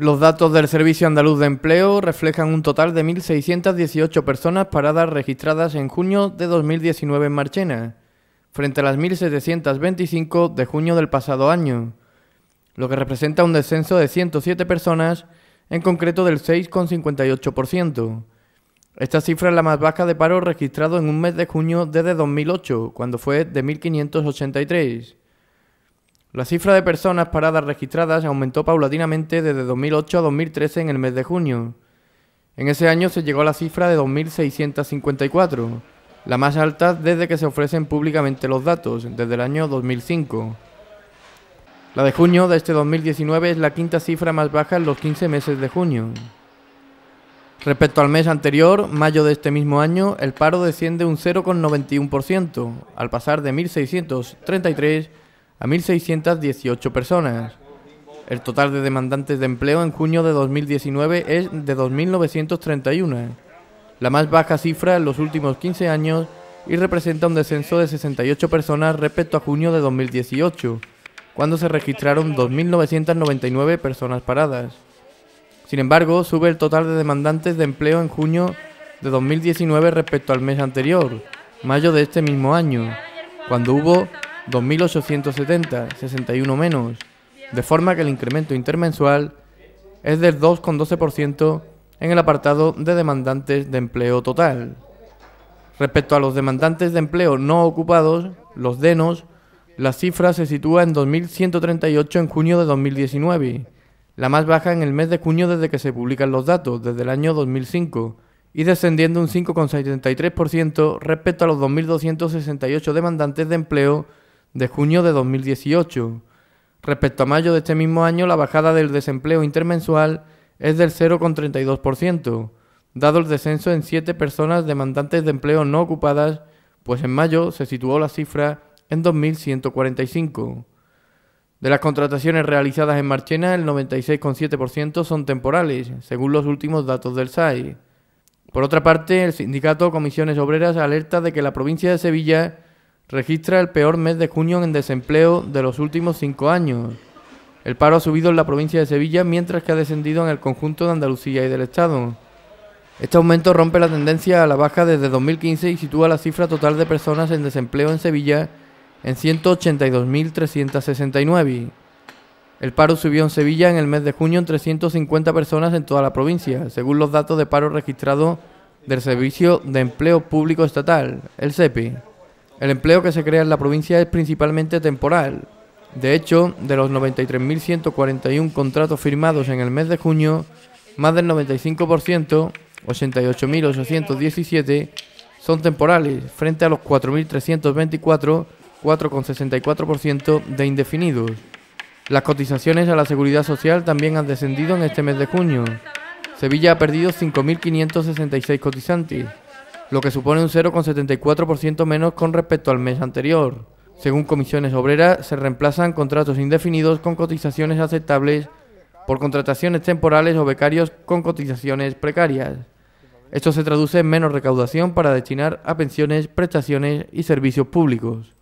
Los datos del Servicio Andaluz de Empleo reflejan un total de 1.618 personas paradas registradas en junio de 2019 en Marchena, frente a las 1.725 de junio del pasado año, lo que representa un descenso de 107 personas, en concreto del 6,58%. Esta cifra es la más baja de paro registrado en un mes de junio desde 2008, cuando fue de 1.583. La cifra de personas paradas registradas aumentó paulatinamente desde 2008 a 2013 en el mes de junio. En ese año se llegó a la cifra de 2.654, la más alta desde que se ofrecen públicamente los datos, desde el año 2005. La de junio de este 2019 es la quinta cifra más baja en los 15 meses de junio. Respecto al mes anterior, mayo de este mismo año, el paro desciende un 0,91%, al pasar de 1.633 a 1.618 personas. El total de demandantes de empleo en junio de 2019 es de 2.931, la más baja cifra en los últimos 15 años y representa un descenso de 68 personas respecto a junio de 2018, cuando se registraron 2.999 personas paradas. Sin embargo, sube el total de demandantes de empleo en junio de 2019 respecto al mes anterior, mayo de este mismo año, cuando hubo 2.870, 61 menos, de forma que el incremento intermensual es del 2,12% en el apartado de demandantes de empleo total. Respecto a los demandantes de empleo no ocupados, los DENOS, la cifra se sitúa en 2.138 en junio de 2019, la más baja en el mes de junio desde que se publican los datos, desde el año 2005, y descendiendo un 5,73% respecto a los 2.268 demandantes de empleo de junio de 2018. Respecto a mayo de este mismo año, la bajada del desempleo intermensual es del 0,32%, dado el descenso en 7 personas demandantes de empleo no ocupadas, pues en mayo se situó la cifra en 2.145. De las contrataciones realizadas en Marchena, el 96,7% son temporales, según los últimos datos del SAI. E. Por otra parte, el sindicato Comisiones Obreras alerta de que la provincia de Sevilla registra el peor mes de junio en desempleo de los últimos cinco años. El paro ha subido en la provincia de Sevilla mientras que ha descendido en el conjunto de Andalucía y del Estado. Este aumento rompe la tendencia a la baja desde 2015 y sitúa la cifra total de personas en desempleo en Sevilla en 182.369. El paro subió en Sevilla en el mes de junio en 350 personas en toda la provincia, según los datos de paro registrado del Servicio de Empleo Público Estatal, el CEPI. El empleo que se crea en la provincia es principalmente temporal. De hecho, de los 93.141 contratos firmados en el mes de junio, más del 95%, 88.817, son temporales, frente a los 4.324, 4,64% de indefinidos. Las cotizaciones a la seguridad social también han descendido en este mes de junio. Sevilla ha perdido 5.566 cotizantes lo que supone un 0,74% menos con respecto al mes anterior. Según comisiones obreras, se reemplazan contratos indefinidos con cotizaciones aceptables por contrataciones temporales o becarios con cotizaciones precarias. Esto se traduce en menos recaudación para destinar a pensiones, prestaciones y servicios públicos.